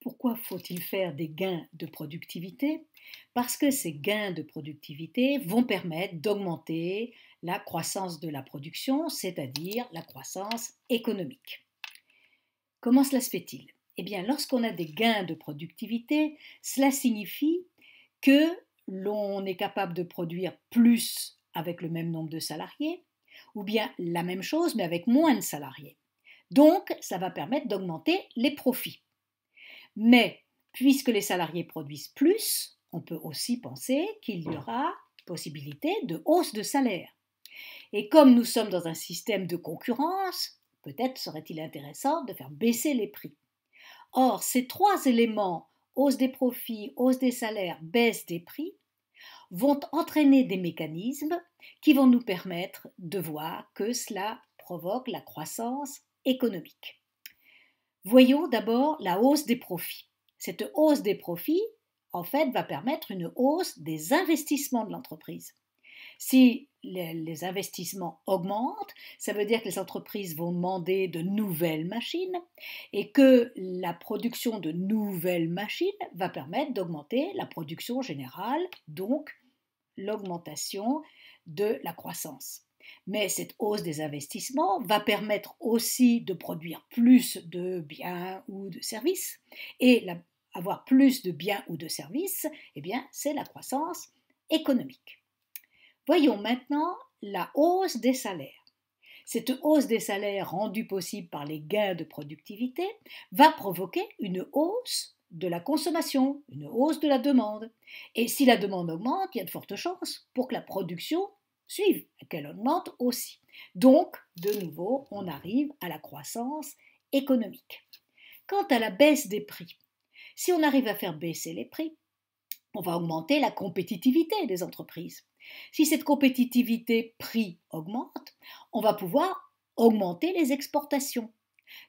Pourquoi faut-il faire des gains de productivité Parce que ces gains de productivité vont permettre d'augmenter la croissance de la production, c'est-à-dire la croissance économique. Comment cela se fait-il Eh bien, lorsqu'on a des gains de productivité, cela signifie que l'on est capable de produire plus avec le même nombre de salariés, ou bien la même chose mais avec moins de salariés. Donc, ça va permettre d'augmenter les profits. Mais puisque les salariés produisent plus, on peut aussi penser qu'il y aura possibilité de hausse de salaire. Et comme nous sommes dans un système de concurrence, peut-être serait-il intéressant de faire baisser les prix. Or, ces trois éléments, hausse des profits, hausse des salaires, baisse des prix, vont entraîner des mécanismes qui vont nous permettre de voir que cela provoque la croissance économique. Voyons d'abord la hausse des profits. Cette hausse des profits, en fait, va permettre une hausse des investissements de l'entreprise. Si les investissements augmentent, ça veut dire que les entreprises vont demander de nouvelles machines et que la production de nouvelles machines va permettre d'augmenter la production générale, donc l'augmentation de la croissance. Mais cette hausse des investissements va permettre aussi de produire plus de biens ou de services. Et avoir plus de biens ou de services, eh bien, c'est la croissance économique. Voyons maintenant la hausse des salaires. Cette hausse des salaires rendue possible par les gains de productivité va provoquer une hausse de la consommation, une hausse de la demande. Et si la demande augmente, il y a de fortes chances pour que la production suivent, qu'elle augmente aussi. Donc, de nouveau, on arrive à la croissance économique. Quant à la baisse des prix, si on arrive à faire baisser les prix, on va augmenter la compétitivité des entreprises. Si cette compétitivité prix augmente, on va pouvoir augmenter les exportations.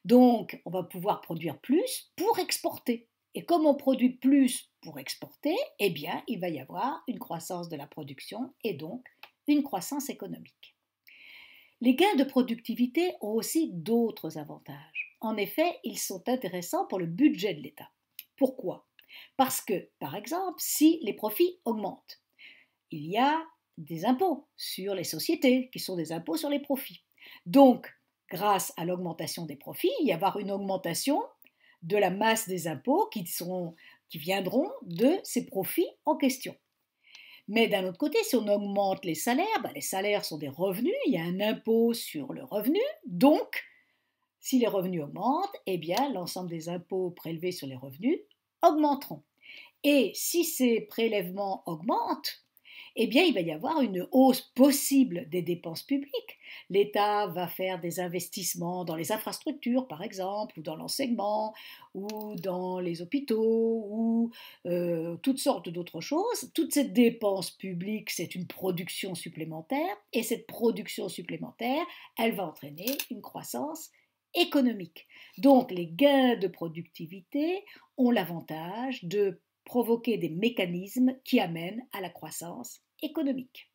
Donc, on va pouvoir produire plus pour exporter. Et comme on produit plus pour exporter, eh bien, il va y avoir une croissance de la production et donc une croissance économique. Les gains de productivité ont aussi d'autres avantages. En effet, ils sont intéressants pour le budget de l'État. Pourquoi Parce que, par exemple, si les profits augmentent, il y a des impôts sur les sociétés, qui sont des impôts sur les profits. Donc, grâce à l'augmentation des profits, il y avoir une augmentation de la masse des impôts qui, qui viendront de ces profits en question. Mais d'un autre côté, si on augmente les salaires, bah, les salaires sont des revenus, il y a un impôt sur le revenu. Donc, si les revenus augmentent, eh bien, l'ensemble des impôts prélevés sur les revenus augmenteront. Et si ces prélèvements augmentent, eh bien, il va y avoir une hausse possible des dépenses publiques. L'État va faire des investissements dans les infrastructures, par exemple, ou dans l'enseignement, ou dans les hôpitaux, ou euh, toutes sortes d'autres choses. Toute cette dépense publique, c'est une production supplémentaire, et cette production supplémentaire, elle va entraîner une croissance économique. Donc les gains de productivité ont l'avantage de provoquer des mécanismes qui amènent à la croissance économique.